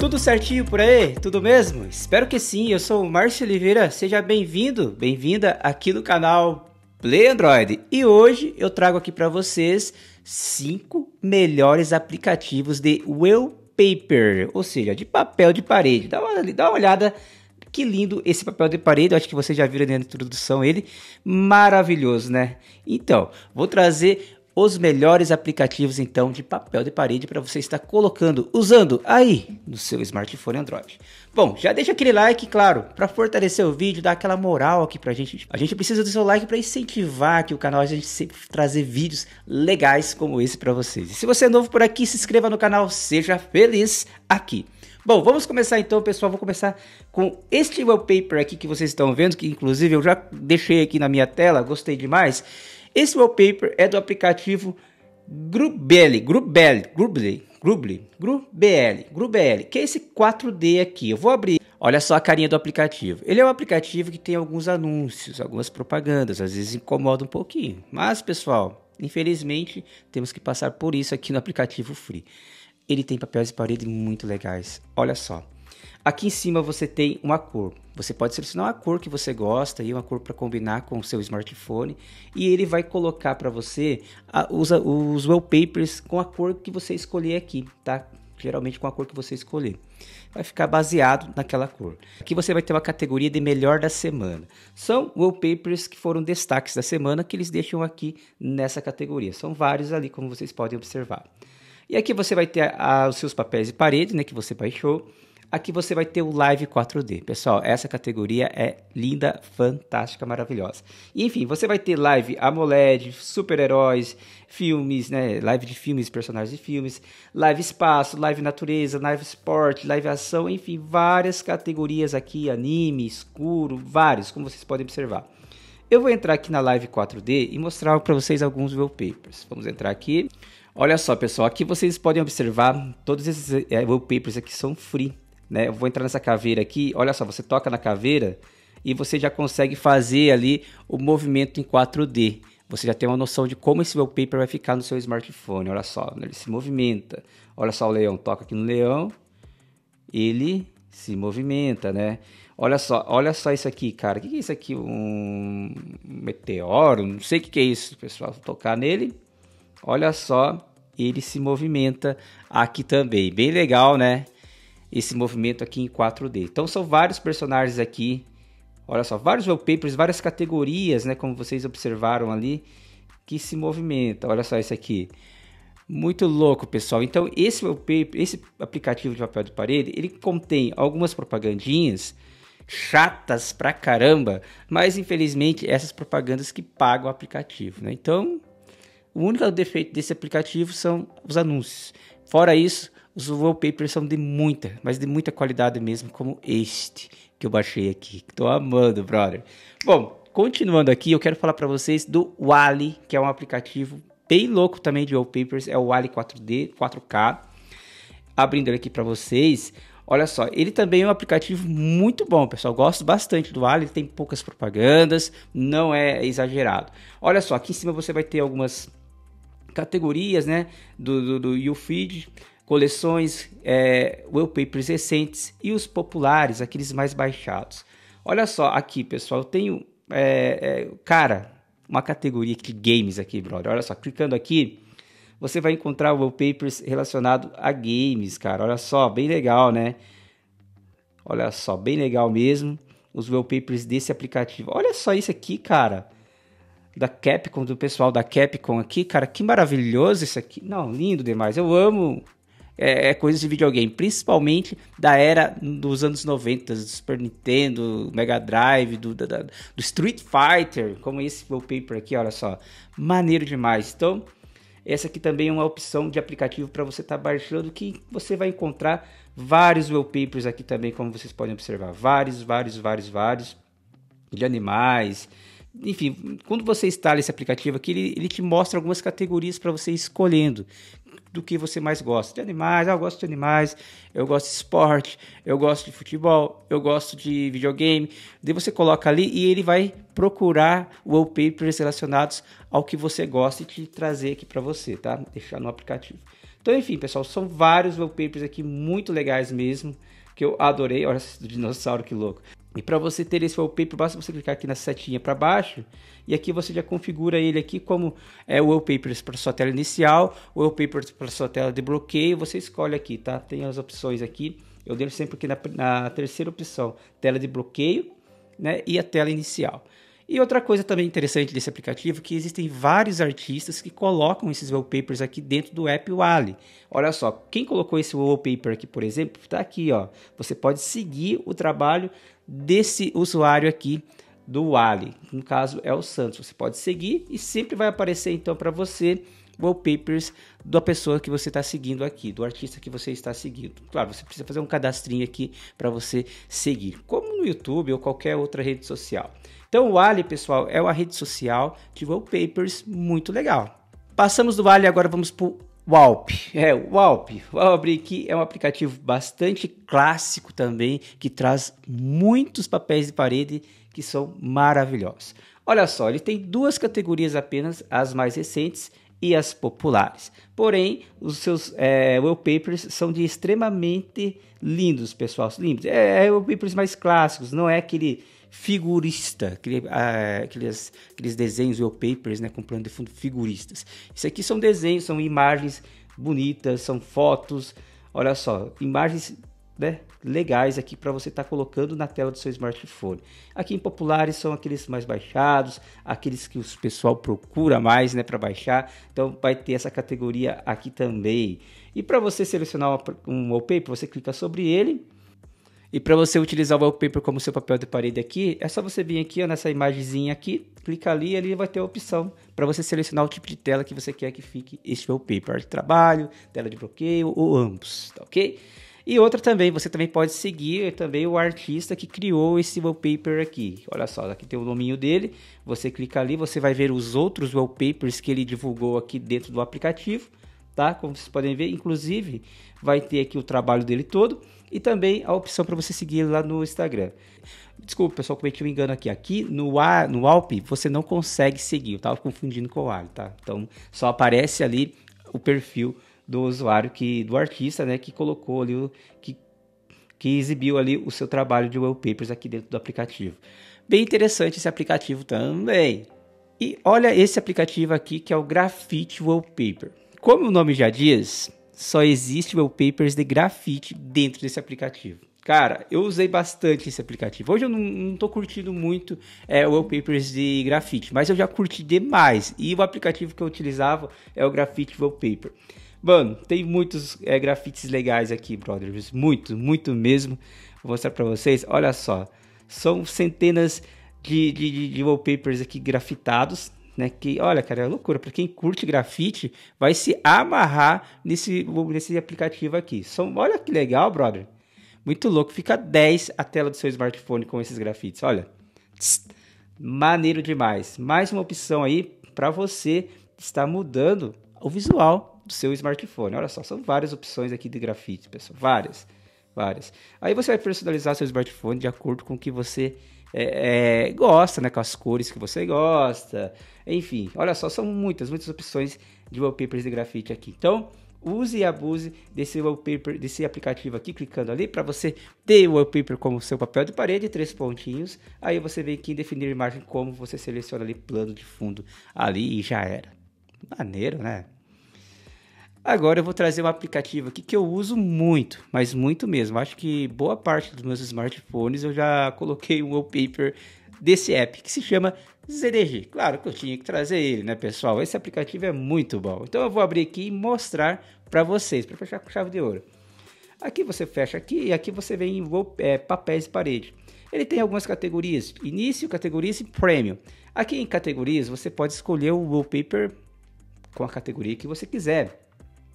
Tudo certinho por aí? Tudo mesmo? Espero que sim. Eu sou o Márcio Oliveira. Seja bem-vindo, bem-vinda aqui no canal Play Android. E hoje eu trago aqui para vocês cinco melhores aplicativos de wallpaper, ou seja, de papel de parede. Dá uma, dá uma olhada que lindo esse papel de parede, eu acho que vocês já viram na introdução ele, maravilhoso, né? Então, vou trazer os melhores aplicativos então de papel de parede para você estar colocando, usando aí no seu smartphone Android. Bom, já deixa aquele like, claro, para fortalecer o vídeo, dar aquela moral aqui para a gente. A gente precisa do seu like para incentivar aqui o canal, a gente sempre trazer vídeos legais como esse para vocês. E se você é novo por aqui, se inscreva no canal, seja feliz aqui. Bom, vamos começar então, pessoal. Vou começar com este wallpaper aqui que vocês estão vendo, que inclusive eu já deixei aqui na minha tela, gostei demais esse wallpaper é do aplicativo Grubelli, Grubelli, Grubelli, Grubelli, Grubelli, Grubelli, que é esse 4D aqui. Eu vou abrir. Olha só a carinha do aplicativo. Ele é um aplicativo que tem alguns anúncios, algumas propagandas, às vezes incomoda um pouquinho. Mas, pessoal, infelizmente, temos que passar por isso aqui no aplicativo Free. Ele tem papéis de parede muito legais. Olha só. Aqui em cima você tem uma cor. Você pode selecionar uma cor que você gosta e uma cor para combinar com o seu smartphone e ele vai colocar para você a, os, os wallpapers com a cor que você escolher aqui, tá? geralmente com a cor que você escolher. Vai ficar baseado naquela cor. Aqui você vai ter uma categoria de melhor da semana. São wallpapers que foram destaques da semana que eles deixam aqui nessa categoria. São vários ali, como vocês podem observar. E aqui você vai ter a, os seus papéis de parede, né, que você baixou. Aqui você vai ter o Live 4D. Pessoal, essa categoria é linda, fantástica, maravilhosa. enfim, você vai ter live AMOLED, super-heróis, filmes, né? Live de filmes, personagens de filmes, live espaço, live natureza, live esporte, live ação, enfim, várias categorias aqui, anime, escuro, vários, como vocês podem observar. Eu vou entrar aqui na live 4D e mostrar para vocês alguns wallpapers. Vamos entrar aqui. Olha só, pessoal, aqui vocês podem observar todos esses wallpapers eh, aqui são free né? Eu vou entrar nessa caveira aqui, olha só, você toca na caveira e você já consegue fazer ali o movimento em 4D. Você já tem uma noção de como esse wallpaper vai ficar no seu smartphone. Olha só, né? ele se movimenta. Olha só o leão, toca aqui no leão, ele se movimenta, né? Olha só, olha só isso aqui, cara. O que é isso aqui? Um meteoro? Não sei o que é isso, pessoal. Vou tocar nele. Olha só, ele se movimenta aqui também. Bem legal, né? esse movimento aqui em 4D. Então são vários personagens aqui, olha só, vários wallpapers, várias categorias, né, como vocês observaram ali, que se movimenta. Olha só esse aqui. Muito louco, pessoal. Então, esse wallpaper, esse aplicativo de papel de parede, ele contém algumas propagandinhas chatas pra caramba, mas infelizmente essas propagandas que pagam o aplicativo, né? Então, o único defeito desse aplicativo são os anúncios. Fora isso, os wallpapers são de muita, mas de muita qualidade mesmo, como este que eu baixei aqui. Tô amando, brother. Bom, continuando aqui, eu quero falar para vocês do Wally, que é um aplicativo bem louco também de wallpapers, é o Wally 4D, 4K. Abrindo ele aqui para vocês, Olha só, ele também é um aplicativo muito bom, pessoal. Gosto bastante do Wally, tem poucas propagandas, não é exagerado. Olha só, aqui em cima você vai ter algumas categorias, né, do, do, do YouFeed coleções, é, wallpapers recentes e os populares, aqueles mais baixados. Olha só, aqui pessoal, eu tenho, é, é, cara, uma categoria de games aqui, brother. Olha só, clicando aqui, você vai encontrar wallpapers relacionado a games, cara. Olha só, bem legal, né? Olha só, bem legal mesmo. Os wallpapers desse aplicativo. Olha só isso aqui, cara. Da Capcom, do pessoal da Capcom aqui, cara. Que maravilhoso isso aqui. Não, lindo demais. Eu amo é, é coisas de videogame, principalmente da era dos anos 90, do Super Nintendo, Mega Drive, do, da, do Street Fighter, como esse wallpaper aqui, olha só, maneiro demais. Então, essa aqui também é uma opção de aplicativo para você estar tá baixando, que você vai encontrar vários wallpapers aqui também, como vocês podem observar, vários, vários, vários, vários, de animais, enfim, quando você instala esse aplicativo aqui, ele, ele te mostra algumas categorias para você ir escolhendo do que você mais gosta. De animais, ah, eu gosto de animais, eu gosto de esporte, eu gosto de futebol, eu gosto de videogame. Daí você coloca ali e ele vai procurar wallpapers relacionados ao que você gosta e te trazer aqui para você, tá? Deixar no aplicativo. Então, enfim, pessoal, são vários wallpapers aqui muito legais mesmo, que eu adorei. Olha esse dinossauro que louco. E para você ter esse wallpaper, basta você clicar aqui na setinha para baixo e aqui você já configura ele aqui como é o wallpaper para sua tela inicial, o wallpaper para sua tela de bloqueio, você escolhe aqui, tá? Tem as opções aqui. Eu deixo sempre aqui na, na terceira opção, tela de bloqueio, né? E a tela inicial. E outra coisa também interessante desse aplicativo é que existem vários artistas que colocam esses wallpapers aqui dentro do app Wally. Olha só, quem colocou esse wallpaper aqui, por exemplo, está aqui, ó. Você pode seguir o trabalho desse usuário aqui do Wally. No caso é o Santos. Você pode seguir e sempre vai aparecer então para você wallpapers da pessoa que você está seguindo aqui, do artista que você está seguindo. Claro, você precisa fazer um cadastrinho aqui para você seguir, como no YouTube ou qualquer outra rede social. Então, o Ali, pessoal, é uma rede social de wallpapers muito legal. Passamos do Ali, agora vamos para o Walp, é, o Walp. abrir que é um aplicativo bastante clássico também, que traz muitos papéis de parede que são maravilhosos. Olha só, ele tem duas categorias apenas, as mais recentes e as populares. Porém, os seus é, wallpapers são de extremamente lindos, pessoal. Lindos. É, é wallpapers mais clássicos, não é aquele figurista, aquele, eh, aqueles, aqueles desenhos wallpapers né, com plano de fundo figuristas. Isso aqui são desenhos, são imagens bonitas, são fotos. Olha só, imagens né, legais aqui para você estar tá colocando na tela do seu smartphone. Aqui em populares são aqueles mais baixados, aqueles que o pessoal procura mais né, para baixar, então vai ter essa categoria aqui também. E para você selecionar um wallpaper, você clica sobre ele. E para você utilizar o wallpaper como seu papel de parede aqui, é só você vir aqui ó, nessa imagenzinha aqui, clica ali e ali vai ter a opção para você selecionar o tipo de tela que você quer que fique este wallpaper. De trabalho, tela de bloqueio ou ambos, tá ok? E outra também, você também pode seguir também o artista que criou esse wallpaper aqui. Olha só, aqui tem o nominho dele. Você clica ali, você vai ver os outros wallpapers que ele divulgou aqui dentro do aplicativo, tá? Como vocês podem ver, inclusive vai ter aqui o trabalho dele todo e também a opção para você seguir lá no Instagram. Desculpa, pessoal, cometi um engano aqui. Aqui no, a, no Alp você não consegue seguir, eu estava confundindo com o Alp, tá? Então só aparece ali o perfil do usuário que do artista, né, que colocou ali o que que exibiu ali o seu trabalho de wallpapers aqui dentro do aplicativo. Bem interessante esse aplicativo também. E olha esse aplicativo aqui que é o Graffiti Wallpaper. Como o nome já diz, só existe wallpapers de grafite dentro desse aplicativo. Cara, eu usei bastante esse aplicativo. Hoje eu não, estou curtindo muito é, wallpapers de grafite, mas eu já curti demais. E o aplicativo que eu utilizava é o Graffiti Wallpaper. Mano, tem muitos é, grafites legais aqui, brothers. Muito, muito mesmo. Vou mostrar pra vocês. Olha só. São centenas de, de, de wallpapers aqui grafitados, né, que, olha, cara, é loucura. Para quem curte grafite, vai se amarrar nesse, nesse aplicativo aqui. São, olha que legal, brother. Muito louco. Fica 10 a tela do seu smartphone com esses grafites. Olha. Tss, maneiro demais. Mais uma opção aí para você estar mudando o visual do seu smartphone. Olha só, são várias opções aqui de grafite, pessoal, várias, várias. Aí você vai personalizar seu smartphone de acordo com o que você é, é, gosta, né, com as cores que você gosta, enfim. Olha só, são muitas, muitas opções de wallpapers de grafite aqui. Então, use e abuse desse wallpaper, desse aplicativo aqui, clicando ali para você ter o wallpaper como seu papel de parede, três pontinhos. Aí você vem aqui em definir a imagem como você seleciona ali plano de fundo ali e já era. Maneiro, né? Agora eu vou trazer um aplicativo aqui que eu uso muito, mas muito mesmo. Acho que boa parte dos meus smartphones eu já coloquei um wallpaper desse app que se chama ZDG. Claro que eu tinha que trazer ele, né, pessoal? Esse aplicativo é muito bom. Então eu vou abrir aqui e mostrar para vocês, para fechar com chave de ouro. Aqui você fecha aqui e aqui você vem em é, papéis e parede. Ele tem algumas categorias, início, categorias e premium. Aqui em categorias você pode escolher o wallpaper com a categoria que você quiser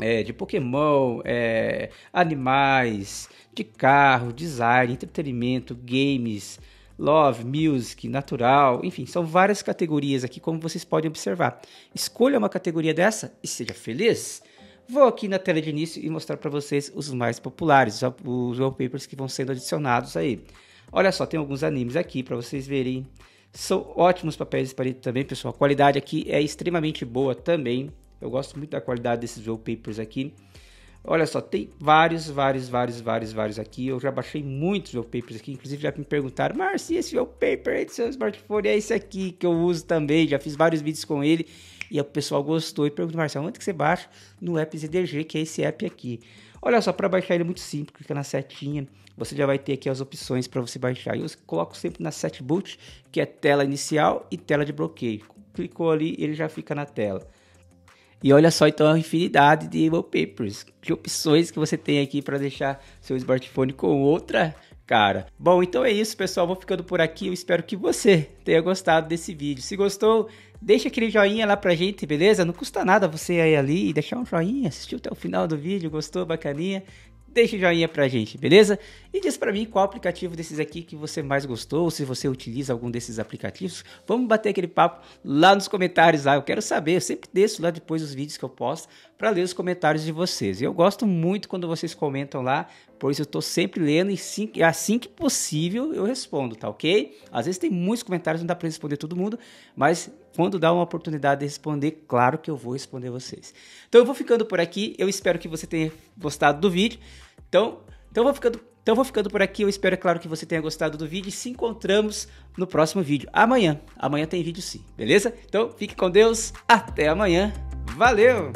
é, de Pokémon, é, animais, de carro, design, entretenimento, games, love, music, natural, enfim, são várias categorias aqui, como vocês podem observar. Escolha uma categoria dessa e seja feliz. Vou aqui na tela de início e mostrar para vocês os mais populares, os wallpapers que vão sendo adicionados aí. Olha só, tem alguns animes aqui para vocês verem. São ótimos papéis de parede também, pessoal. A qualidade aqui é extremamente boa também. Eu gosto muito da qualidade desses wallpapers aqui. Olha só, tem vários, vários, vários, vários, vários aqui. Eu já baixei muitos wallpapers aqui. Inclusive já me perguntaram, Marci, esse wallpaper aí do seu smartphone é esse aqui que eu uso também. Já fiz vários vídeos com ele. E o pessoal gostou e perguntou, Marcia, onde que você baixa? No app ZDG, que é esse app aqui. Olha só, para baixar ele é muito simples, clica na setinha, você já vai ter aqui as opções para você baixar. Eu coloco sempre na set boot, que é tela inicial e tela de bloqueio. Clicou ali, ele já fica na tela. E olha só então a infinidade de wallpapers, que opções que você tem aqui para deixar seu smartphone com outra cara. Bom, então é isso, pessoal. Vou ficando por aqui. Eu espero que você tenha gostado desse vídeo. Se gostou, deixa aquele joinha lá pra gente, beleza? Não custa nada você ir ali e deixar um joinha, assistiu até o final do vídeo, gostou, bacaninha deixa o joinha pra gente, beleza? E diz para mim qual aplicativo desses aqui que você mais gostou, se você utiliza algum desses aplicativos. Vamos bater aquele papo lá nos comentários lá. Eu quero saber, eu sempre desço lá depois os vídeos que eu posto para ler os comentários de vocês. Eu gosto muito quando vocês comentam lá, pois eu estou sempre lendo e sim, assim que possível eu respondo, tá ok? Às vezes tem muitos comentários, não dá para responder todo mundo, mas quando dá uma oportunidade de responder, claro que eu vou responder vocês. Então eu vou ficando por aqui, eu espero que você tenha gostado do vídeo. Então, então eu vou ficando então vou ficando por aqui, eu espero, é claro, que você tenha gostado do vídeo e se encontramos no próximo vídeo. Amanhã. Amanhã tem vídeo sim, beleza? Então fique com Deus, até amanhã. Valeu!